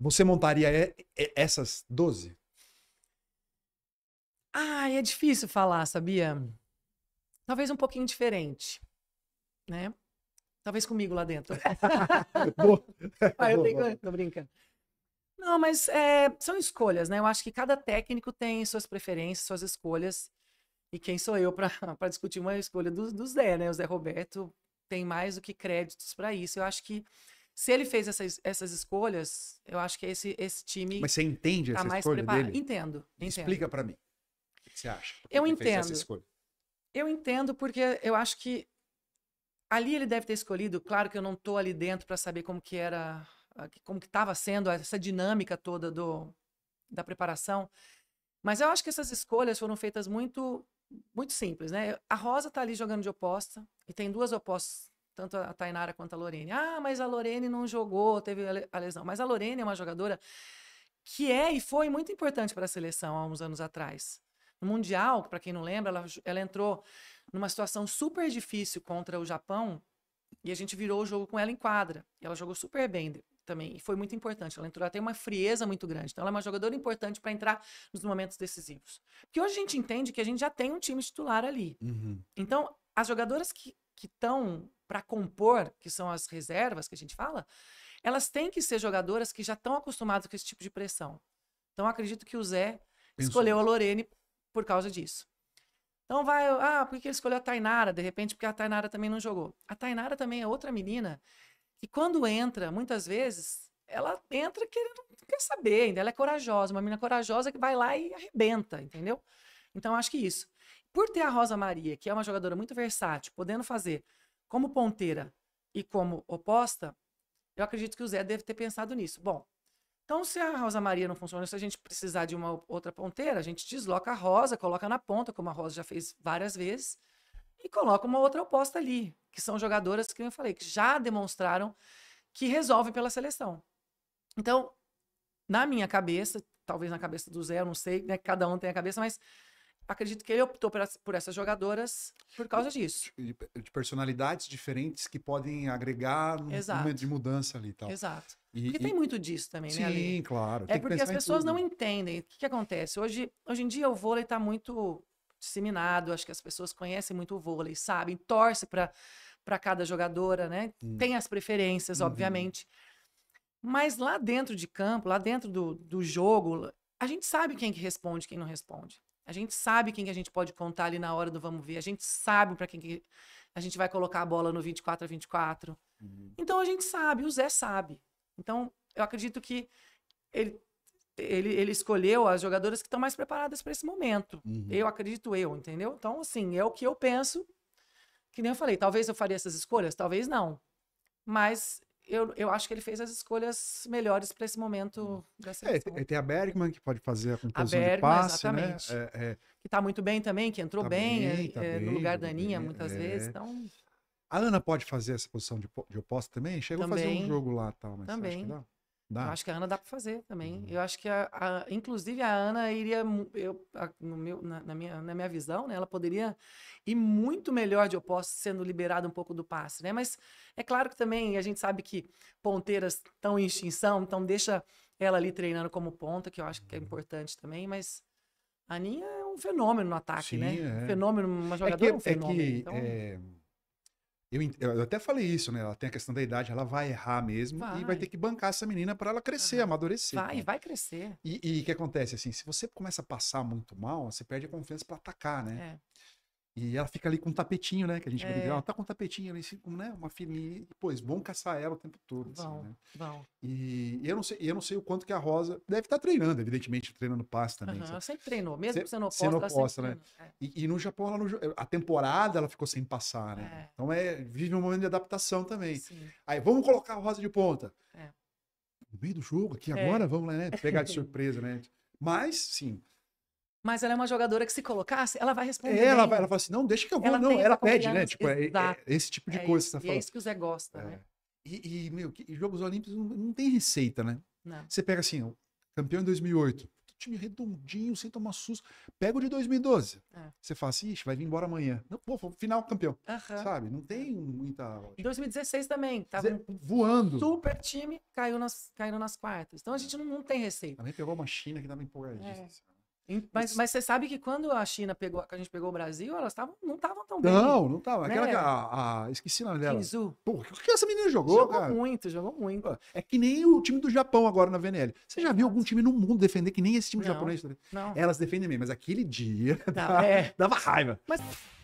Você montaria essas 12? Ah, é difícil falar, sabia? Talvez um pouquinho diferente, né? Talvez comigo lá dentro. Ai, ah, eu tenho... Tô brincando. Não, mas é, são escolhas, né? Eu acho que cada técnico tem suas preferências, suas escolhas. E quem sou eu para discutir uma escolha do, do Zé, né? O Zé Roberto tem mais do que créditos para isso. Eu acho que se ele fez essas, essas escolhas, eu acho que esse, esse time. Mas você entende tá essa mais escolha preparado. dele? Entendo, entendo. Explica para mim. O que você acha? Eu entendo. Eu entendo porque eu acho que ali ele deve ter escolhido. Claro que eu não tô ali dentro para saber como que era, como que estava sendo essa dinâmica toda do da preparação. Mas eu acho que essas escolhas foram feitas muito muito simples, né? A Rosa tá ali jogando de oposta e tem duas opostas tanto a Tainara quanto a Lorene. Ah, mas a Lorene não jogou, teve a lesão. Mas a Lorene é uma jogadora que é e foi muito importante para a seleção há uns anos atrás. No Mundial, para quem não lembra, ela, ela entrou numa situação super difícil contra o Japão e a gente virou o jogo com ela em quadra. E ela jogou super bem também e foi muito importante. Ela entrou, ela tem uma frieza muito grande. Então ela é uma jogadora importante para entrar nos momentos decisivos. Porque hoje a gente entende que a gente já tem um time titular ali. Uhum. Então as jogadoras que que estão para compor, que são as reservas que a gente fala, elas têm que ser jogadoras que já estão acostumadas com esse tipo de pressão. Então acredito que o Zé Pensou. escolheu a Lorene por causa disso. Então vai, ah, por que ele escolheu a Tainara? De repente, porque a Tainara também não jogou. A Tainara também é outra menina que quando entra, muitas vezes, ela entra querendo quer saber, ainda ela é corajosa, uma menina corajosa que vai lá e arrebenta, entendeu? Então acho que isso. Por ter a Rosa Maria, que é uma jogadora muito versátil, podendo fazer como ponteira e como oposta, eu acredito que o Zé deve ter pensado nisso. Bom, então se a Rosa Maria não funciona, se a gente precisar de uma outra ponteira, a gente desloca a Rosa, coloca na ponta, como a Rosa já fez várias vezes, e coloca uma outra oposta ali, que são jogadoras que eu falei que já demonstraram que resolvem pela seleção. Então, na minha cabeça, talvez na cabeça do Zé, eu não sei, né? Cada um tem a cabeça, mas acredito que ele optou por, essas jogadoras por causa disso. De, personalidades diferentes que podem agregar no Exato. momento de mudança ali e tal. Exato. E, porque e... tem muito disso também, Sim, né? Sim, claro. É porque as pessoas não entendem. O que, que, acontece? Hoje, hoje em dia o vôlei está muito disseminado, acho que as pessoas conhecem muito o vôlei, sabem, torce para para cada jogadora, né? Hum. Tem as preferências, uhum. obviamente. Mas lá dentro de campo, lá dentro do, do jogo, a gente sabe quem que responde, quem não responde. A gente sabe quem que a gente pode contar ali na hora do vamos ver. A gente sabe para quem que a gente vai colocar a bola no 24 a 24. Uhum. Então a gente sabe, o Zé sabe. Então eu acredito que ele, ele, ele escolheu as jogadoras que estão mais preparadas para esse momento. Uhum. Eu acredito eu, entendeu? Então, assim, é o que eu penso. Que nem eu falei, talvez eu faria essas escolhas, talvez não. Mas eu, eu acho que ele fez as escolhas melhores para esse momento hum. da é, seleção. É, tem a Bergman, que pode fazer a composição a Bergman, de passe, né? exatamente. né? É, é... Que tá muito bem também, que entrou tá bem, bem, eh, tá eh, bem, no lugar tá da Aninha muitas é. vezes, então... A Ana pode fazer essa posição de, de oposta também? Chegou também, a fazer um jogo lá, tal, mas também. que dá? Dá. Eu acho que a Ana dá para fazer também. Uhum. Eu acho que, a, a, inclusive, a Ana iria, eu, a, meu, na, na, minha, na minha visão, né, ela poderia ir muito melhor de oposto, sendo liberada um pouco do passe. Né? Mas é claro que também a gente sabe que ponteiras estão em extinção, então deixa ela ali treinando como ponta, que eu acho que é importante também, mas a Aninha é um fenômeno no ataque, Sim, né? É. Um fenômeno, uma é jogadora é, que, é um fenômeno. É que, então... É, eu, eu, até falei isso, né? Ela tem a questão da idade, ela vai errar mesmo vai. e vai ter que bancar essa menina para ela crescer, uhum. amadurecer. Vai, né? vai crescer. E o que acontece? Assim, se você começa a passar muito mal, você perde a confiança para atacar, né? É. E ela fica ali com um tapetinho, né? Que a gente é. ela tá com um tapetinho ali, assim, né? Uma filhinha. E, bom vão caçar ela o tempo todo. Bom, assim, né? bom. E, e eu, não sei, eu não sei o quanto que a Rosa deve estar tá treinando, evidentemente, treinando passe também. Uhum, ela sempre treinou, mesmo que sendo oposta. Sendo oposta, né? É. E, e, no Japão, ela não, a temporada ela ficou sem passar, né? É. Então é, vive um momento de adaptação também. Sim. Aí, vamos colocar a Rosa de ponta. É. No meio do jogo, aqui é. agora, vamos lá, né? Pegar de surpresa, né? Mas, sim, mas ela é uma jogadora que se colocasse, ela vai responder. É, ela, vai, ela fala assim, não, deixa que eu vou. Ela não, ela pede, né? Tipo, é, é, é, esse tipo de é coisa isso, que você tá é falando. é isso que o Zé gosta, né? E, e, meu, Jogos Olímpicos não, não tem receita, né? Não. Você pega assim, o campeão em 2008, time redondinho, sem tomar susto. Pega o de 2012. É. Você fala assim, vai vir embora amanhã. Não, pô, final campeão. Sabe? Não tem muita. Em 2016 também. Tava Zé, voando. Super time, caiu nas, caiu nas quartas. Então a gente não, não tem receita. Também pegou uma China que tava empolgadíssima. É. Mas, mas você sabe que quando a China pegou, que a gente pegou o Brasil, elas tavam, não estavam tão bem. Não, não estavam. Aquela né? que a, a, Esqueci o dela. Kizu. Pô, o que essa menina jogou, jogou cara? Jogou muito, jogou muito. É que nem o time do Japão agora na VNL. Você já viu algum time no mundo defender que nem esse time não, japonês? Não. Elas defendem bem, mas aquele dia não, é. dava raiva. Mas...